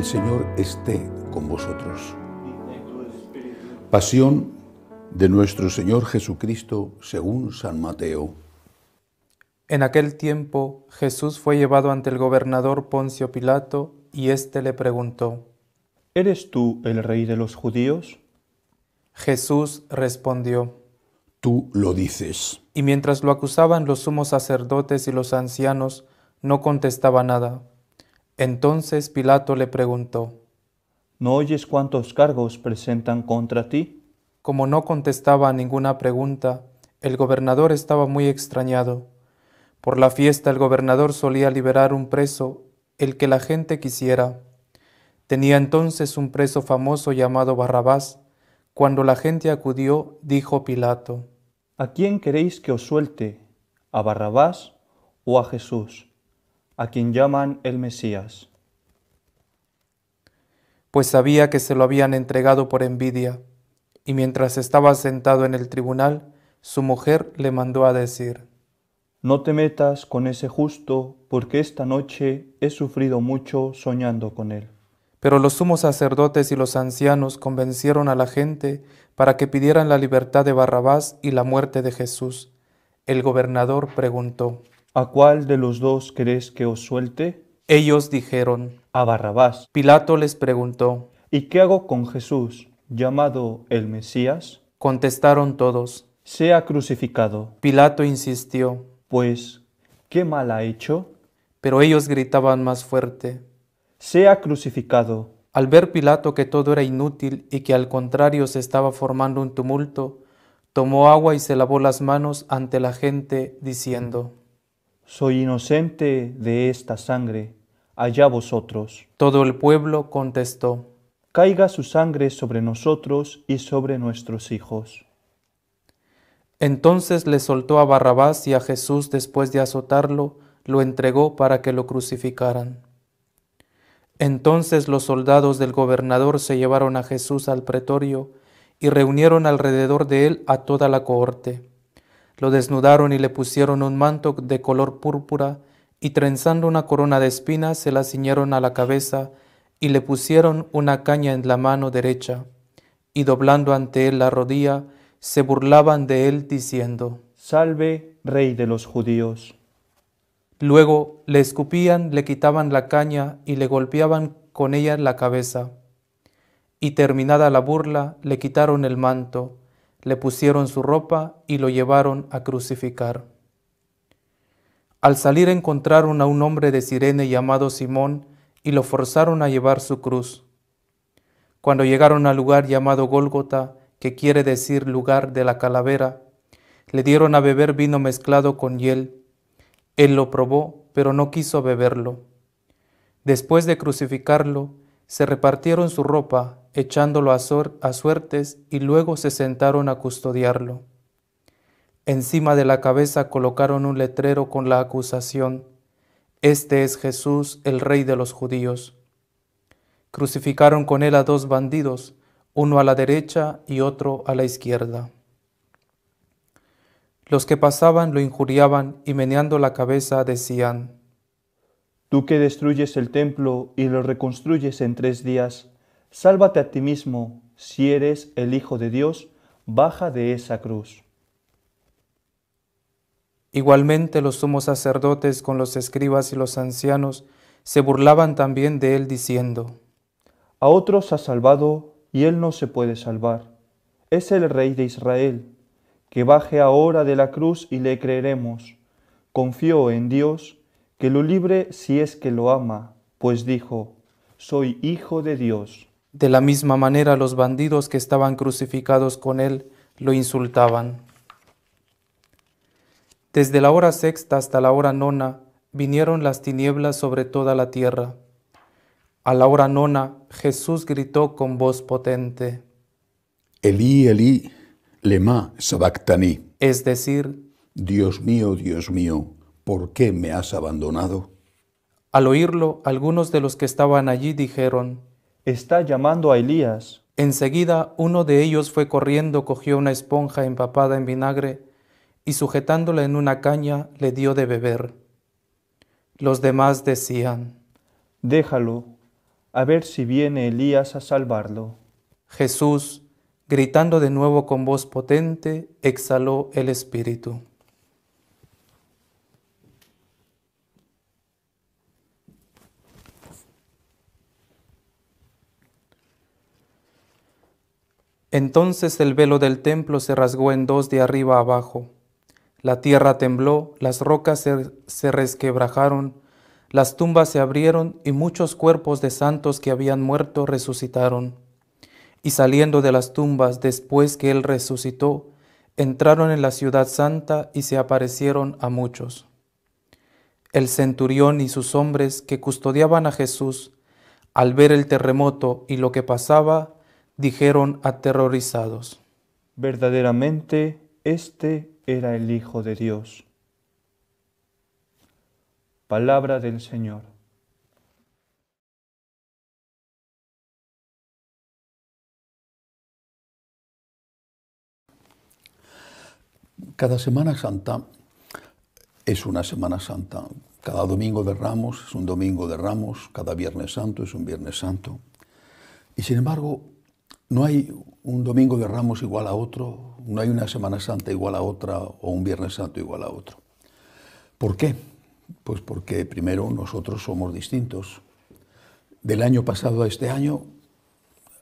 El Señor esté con vosotros. Pasión de nuestro Señor Jesucristo según San Mateo. En aquel tiempo Jesús fue llevado ante el gobernador Poncio Pilato y éste le preguntó, ¿Eres tú el rey de los judíos? Jesús respondió, Tú lo dices. Y mientras lo acusaban los sumos sacerdotes y los ancianos, no contestaba nada. Entonces Pilato le preguntó, ¿No oyes cuántos cargos presentan contra ti? Como no contestaba a ninguna pregunta, el gobernador estaba muy extrañado. Por la fiesta el gobernador solía liberar un preso, el que la gente quisiera. Tenía entonces un preso famoso llamado Barrabás. Cuando la gente acudió, dijo Pilato, ¿A quién queréis que os suelte? ¿A Barrabás o a Jesús? a quien llaman el Mesías. Pues sabía que se lo habían entregado por envidia, y mientras estaba sentado en el tribunal, su mujer le mandó a decir, No te metas con ese justo, porque esta noche he sufrido mucho soñando con él. Pero los sumos sacerdotes y los ancianos convencieron a la gente para que pidieran la libertad de Barrabás y la muerte de Jesús. El gobernador preguntó, ¿A cuál de los dos crees que os suelte? Ellos dijeron, A Barrabás. Pilato les preguntó, ¿Y qué hago con Jesús, llamado el Mesías? Contestaron todos, Sea crucificado. Pilato insistió, Pues, ¿qué mal ha hecho? Pero ellos gritaban más fuerte, Sea crucificado. Al ver Pilato que todo era inútil y que al contrario se estaba formando un tumulto, tomó agua y se lavó las manos ante la gente, diciendo, soy inocente de esta sangre, allá vosotros. Todo el pueblo contestó, Caiga su sangre sobre nosotros y sobre nuestros hijos. Entonces le soltó a Barrabás y a Jesús después de azotarlo, lo entregó para que lo crucificaran. Entonces los soldados del gobernador se llevaron a Jesús al pretorio y reunieron alrededor de él a toda la cohorte lo desnudaron y le pusieron un manto de color púrpura, y trenzando una corona de espinas se la ciñeron a la cabeza, y le pusieron una caña en la mano derecha, y doblando ante él la rodilla, se burlaban de él diciendo, Salve, rey de los judíos. Luego le escupían, le quitaban la caña y le golpeaban con ella la cabeza. Y terminada la burla, le quitaron el manto le pusieron su ropa y lo llevaron a crucificar. Al salir encontraron a un hombre de Sirene llamado Simón y lo forzaron a llevar su cruz. Cuando llegaron al lugar llamado Gólgota, que quiere decir lugar de la calavera, le dieron a beber vino mezclado con hiel. Él lo probó, pero no quiso beberlo. Después de crucificarlo, se repartieron su ropa echándolo a, a suertes y luego se sentaron a custodiarlo. Encima de la cabeza colocaron un letrero con la acusación, Este es Jesús, el rey de los judíos. Crucificaron con él a dos bandidos, uno a la derecha y otro a la izquierda. Los que pasaban lo injuriaban y meneando la cabeza decían, Tú que destruyes el templo y lo reconstruyes en tres días, Sálvate a ti mismo, si eres el Hijo de Dios, baja de esa cruz. Igualmente los sumos sacerdotes con los escribas y los ancianos se burlaban también de él diciendo, A otros ha salvado y él no se puede salvar. Es el rey de Israel, que baje ahora de la cruz y le creeremos. Confío en Dios, que lo libre si es que lo ama, pues dijo, Soy hijo de Dios. De la misma manera los bandidos que estaban crucificados con él lo insultaban. Desde la hora sexta hasta la hora nona vinieron las tinieblas sobre toda la tierra. A la hora nona Jesús gritó con voz potente. Elí, Elí, lema sabactaní. Es decir, Dios mío, Dios mío, ¿por qué me has abandonado? Al oírlo, algunos de los que estaban allí dijeron, está llamando a Elías. Enseguida uno de ellos fue corriendo, cogió una esponja empapada en vinagre y sujetándola en una caña le dio de beber. Los demás decían, Déjalo, a ver si viene Elías a salvarlo. Jesús, gritando de nuevo con voz potente, exhaló el espíritu. Entonces el velo del templo se rasgó en dos de arriba abajo. La tierra tembló, las rocas se, resquebrajaron, las tumbas se abrieron y muchos cuerpos de santos que habían muerto resucitaron. Y saliendo de las tumbas después que él resucitó, entraron en la ciudad santa y se aparecieron a muchos. El centurión y sus hombres que custodiaban a Jesús, al ver el terremoto y lo que pasaba, dijeron aterrorizados. Verdaderamente, este era el Hijo de Dios. Palabra del Señor. Cada Semana Santa es una Semana Santa. Cada domingo de Ramos es un domingo de Ramos, cada Viernes Santo es un Viernes Santo. Y sin embargo, no hay un domingo de ramos igual a otro, no hay una Semana Santa igual a otra o un Viernes Santo igual a otro. ¿Por qué? Pues porque primero nosotros somos distintos. Del año pasado a este año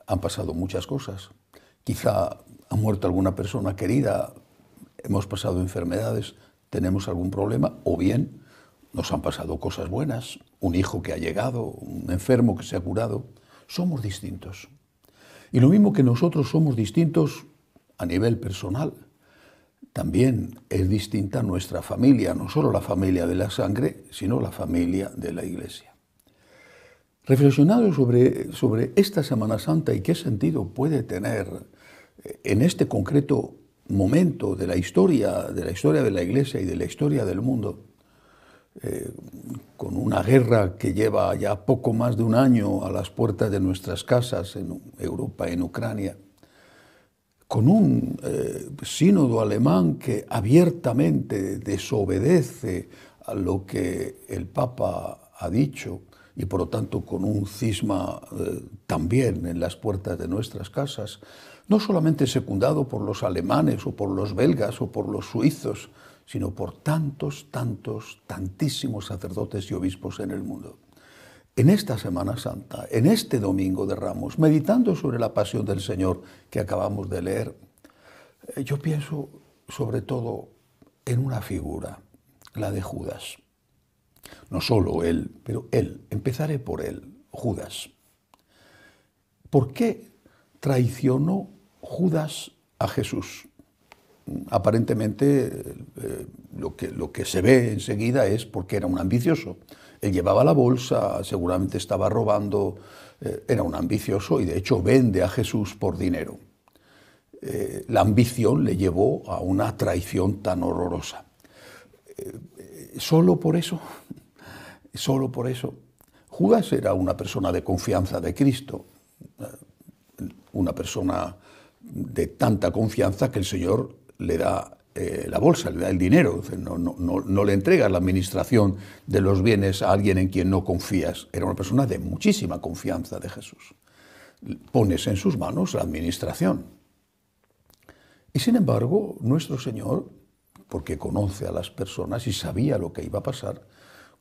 han pasado muchas cosas. Quizá ha muerto alguna persona querida, hemos pasado enfermedades, tenemos algún problema o bien nos han pasado cosas buenas, un hijo que ha llegado, un enfermo que se ha curado. Somos distintos. Y lo mismo que nosotros somos distintos a nivel personal, también es distinta nuestra familia, no solo la familia de la sangre, sino la familia de la iglesia. Reflexionando sobre, sobre esta Semana Santa y qué sentido puede tener eh, en este concreto momento de la historia, de la historia de la iglesia y de la historia del mundo, con una guerra que lleva ya poco más de un año a las puertas de nuestras casas en Europa, en Ucrania, con un eh, sínodo alemán que abiertamente desobedece a lo que el Papa ha dicho y por lo tanto con un cisma eh, también en las puertas de nuestras casas, no solamente secundado por los alemanes o por los belgas o por los suizos, sino por tantos, tantos, tantísimos sacerdotes y obispos en el mundo. En esta Semana Santa, en este Domingo de Ramos, meditando sobre la pasión del Señor que acabamos de leer, eh, yo pienso sobre todo en una figura, la de Judas. No solo él, pero él. Empezaré por él, Judas. ¿Por qué traicionó Judas a Jesús? aparentemente eh, lo, que, lo que se ve enseguida es porque era un ambicioso. Él llevaba la bolsa, seguramente estaba robando, eh, era un ambicioso y de hecho vende a Jesús por dinero. Eh, la ambición le llevó a una traición tan horrorosa. solo por eso, solo por eso. Judas era una persona de confianza de Cristo, una persona de tanta confianza que el Señor le da eh, la bolsa, le da el dinero, no, no, le entregas la administración de los bienes a alguien en quien no confías. Era una persona de muchísima confianza de Jesús. Pones en sus manos la administración. Y sin embargo, nuestro Señor, porque conoce a las personas y sabía lo que iba a pasar,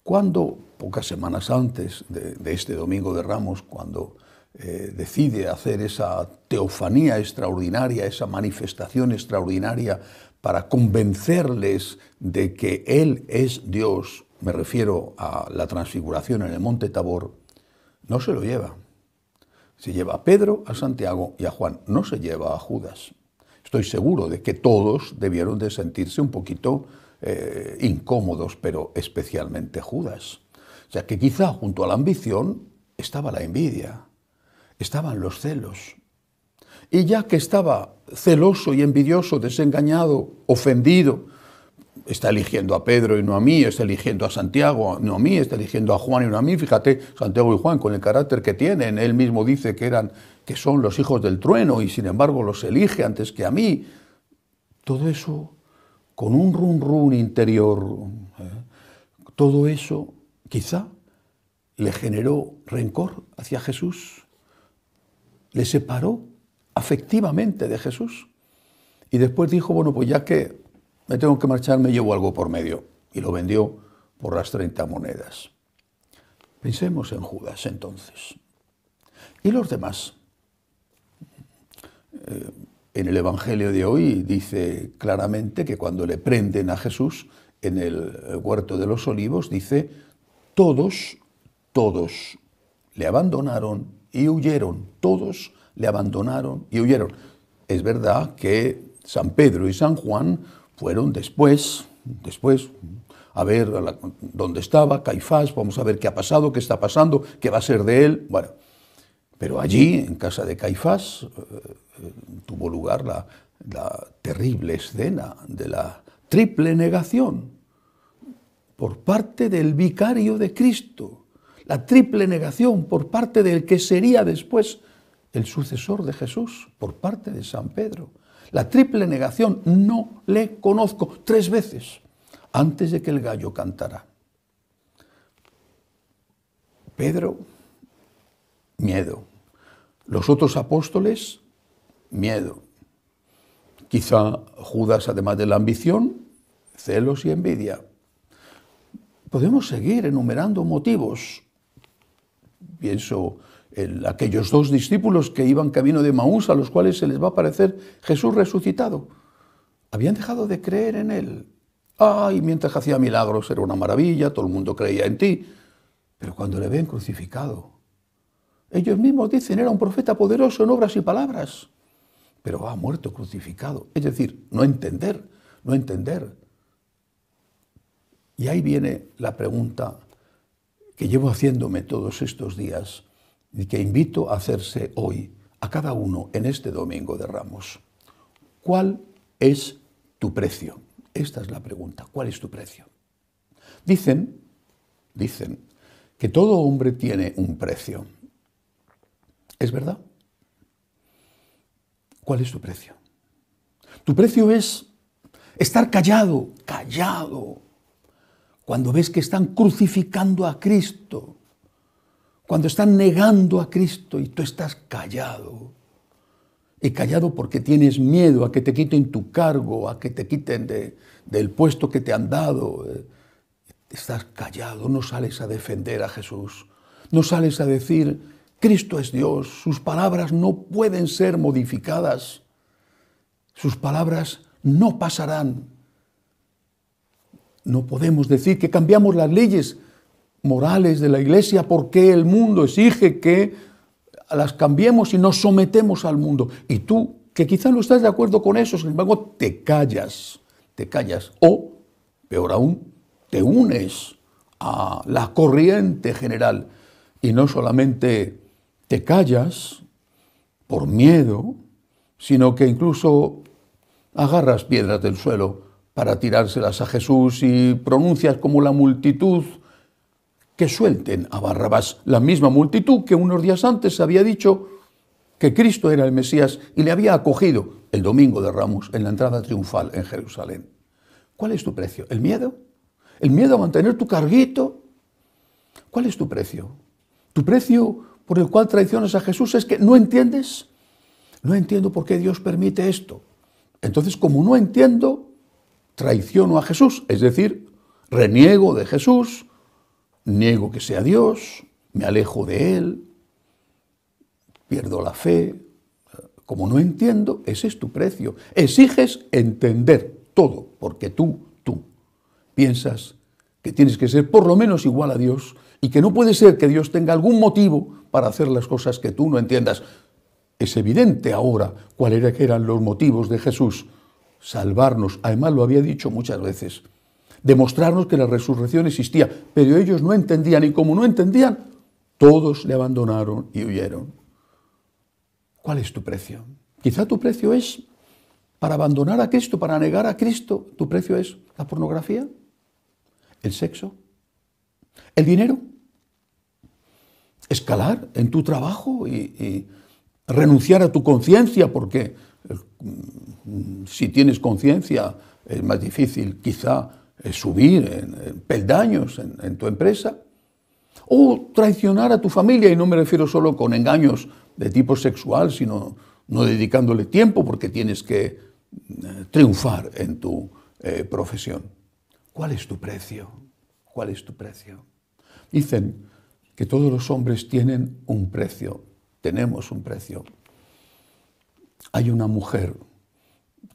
cuando, pocas semanas antes de, de este Domingo de Ramos, cuando eh, decide hacer esa teofanía extraordinaria, esa manifestación extraordinaria para convencerles de que Él es Dios, me refiero a la transfiguración en el monte Tabor, no se lo lleva. Se lleva a Pedro, a Santiago y a Juan, no se lleva a Judas. Estoy seguro de que todos debieron de sentirse un poquito eh, incómodos, pero especialmente Judas. O sea que quizá junto a la ambición estaba la envidia estaban los celos. Y ya que estaba celoso y envidioso, desengañado, ofendido, está eligiendo a Pedro y no a mí, está eligiendo a Santiago, no a mí, está eligiendo a Juan y no a mí. Fíjate, Santiago y Juan, con el carácter que tienen, él mismo dice que eran, que son los hijos del trueno y sin embargo los elige antes que a mí. Todo eso con un run run interior, ¿eh? todo eso quizá le generó rencor hacia Jesús le separó afectivamente de Jesús. Y después dijo, bueno, pues ya que me tengo que marchar, me llevo algo por medio. Y lo vendió por las 30 monedas. Pensemos en Judas entonces. ¿Y los demás? Eh, en el Evangelio de hoy dice claramente que cuando le prenden a Jesús en el eh, huerto de los olivos, dice, todos, todos le abandonaron y huyeron, todos le abandonaron y huyeron. Es verdad que San Pedro y San Juan fueron después, después, a ver dónde estaba Caifás, vamos a ver qué ha pasado, qué está pasando, qué va a ser de él. Bueno, pero allí, en casa de Caifás, eh, eh, tuvo lugar la terrible escena de la triple negación por parte del vicario de Cristo la triple negación por parte del que sería después el sucesor de Jesús, por parte de San Pedro. La triple negación, no le conozco, tres veces, antes de que el gallo cantara. Pedro, miedo. Los otros apóstoles, miedo. Quizá Judas, además de la ambición, celos y envidia. Podemos seguir enumerando motivos Pienso en aquellos dos discípulos que iban camino de Maús, a los cuales se les va a aparecer Jesús resucitado. Habían dejado de creer en Él. Ay, mientras hacía milagros era una maravilla, todo el mundo creía en ti. Pero cuando le ven crucificado, ellos mismos dicen, era un profeta poderoso en obras y palabras, pero ha muerto crucificado. Es decir, no entender, no entender. Y ahí viene la pregunta que llevo haciéndome todos estos días y que invito a hacerse hoy a cada uno en este domingo de Ramos. ¿Cuál es tu precio? Esta es la pregunta. ¿Cuál es tu precio? Dicen, dicen, que todo hombre tiene un precio. ¿Es verdad? ¿Cuál es tu precio? Tu precio es estar callado, callado, cuando ves que están crucificando a Cristo, cuando están negando a Cristo y tú estás callado, y callado porque tienes miedo a que te quiten tu cargo, a que te quiten del puesto que te han dado, eh, estás callado, no sales a defender a Jesús, no sales a decir, Cristo es Dios, sus palabras no pueden ser modificadas, sus palabras no pasarán, no podemos decir que cambiamos las leyes morales de la iglesia porque el mundo exige que las cambiemos y nos sometemos al mundo. Y tú, que quizás no estás de acuerdo con eso, sin embargo, te callas, te callas. O, peor aún, te unes a la corriente general y no solamente te callas por miedo, sino que incluso agarras piedras del suelo para tirárselas a Jesús y pronuncias como la multitud que suelten a Barrabás, la misma multitud que unos días antes había dicho que Cristo era el Mesías y le había acogido el domingo de Ramos en la entrada triunfal en Jerusalén. ¿Cuál es tu precio? ¿El miedo? ¿El miedo a mantener tu carguito? ¿Cuál es tu precio? ¿Tu precio por el cual traicionas a Jesús es que no entiendes? No entiendo por qué Dios permite esto. Entonces, como no entiendo, traiciono a Jesús, es decir, reniego de Jesús, niego que sea Dios, me alejo de Él, pierdo la fe. Como no entiendo, ese es tu precio. Exiges entender todo, porque tú, tú, piensas que tienes que ser por lo menos igual a Dios y que no puede ser que Dios tenga algún motivo para hacer las cosas que tú no entiendas. Es evidente ahora cuáles eran los motivos de Jesús salvarnos. Además lo había dicho muchas veces. Demostrarnos que la resurrección existía. Pero ellos no entendían y como no entendían, todos le abandonaron y huyeron. ¿Cuál es tu precio? Quizá tu precio es para abandonar a Cristo, para negar a Cristo. Tu precio es la pornografía, el sexo, el dinero, escalar en tu trabajo y, renunciar a tu conciencia porque Mm, si tienes conciencia, es más difícil quizá eh, subir en, peldaños en, tu empresa, o traicionar a tu familia, y no me refiero solo con engaños de tipo sexual, sino no dedicándole tiempo porque tienes que eh, triunfar en tu eh, profesión. ¿Cuál es tu precio? ¿Cuál es tu precio? Dicen que todos los hombres tienen un precio, tenemos un precio hay una mujer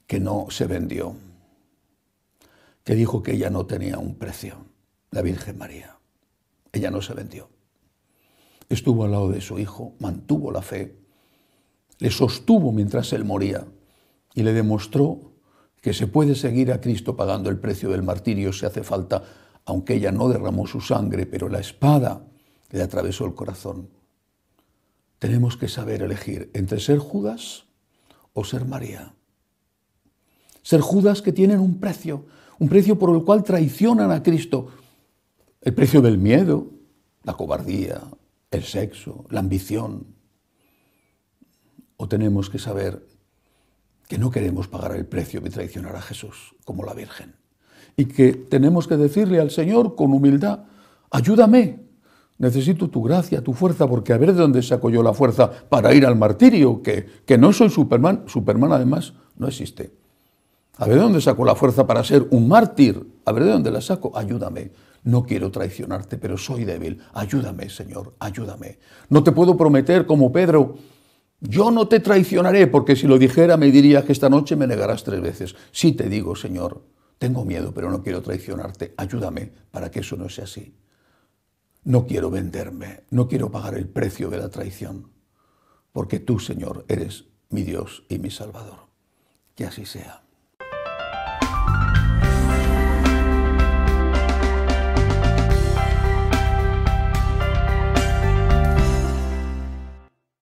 que no se vendió, que dijo que ella no tenía un precio, la Virgen María. Ella no se vendió. Estuvo al lado de su hijo, mantuvo la fe, le sostuvo mientras él moría y le demostró que se puede seguir a Cristo pagando el precio del martirio si hace falta, aunque ella no derramó su sangre, pero la espada le atravesó el corazón. Tenemos que saber elegir entre ser Judas o ser María. Ser Judas que tienen un precio, un precio por el cual traicionan a Cristo. El precio del miedo, la cobardía, el sexo, la ambición. O tenemos que saber que no queremos pagar el precio de traicionar a Jesús como la Virgen. Y que tenemos que decirle al Señor con humildad, ayúdame necesito tu gracia, tu fuerza, porque a ver de dónde saco yo la fuerza para ir al martirio, que, que no soy Superman, Superman además no existe. A ver de dónde saco la fuerza para ser un mártir, a ver de dónde la saco, ayúdame. No quiero traicionarte, pero soy débil. Ayúdame, Señor, ayúdame. No te puedo prometer como Pedro, yo no te traicionaré, porque si lo dijera me diría que esta noche me negarás tres veces. Sí te digo, Señor, tengo miedo, pero no quiero traicionarte. Ayúdame para que eso no sea así. No quiero venderme, no quiero pagar el precio de la traición, porque tú, Señor, eres mi Dios y mi Salvador. Que así sea.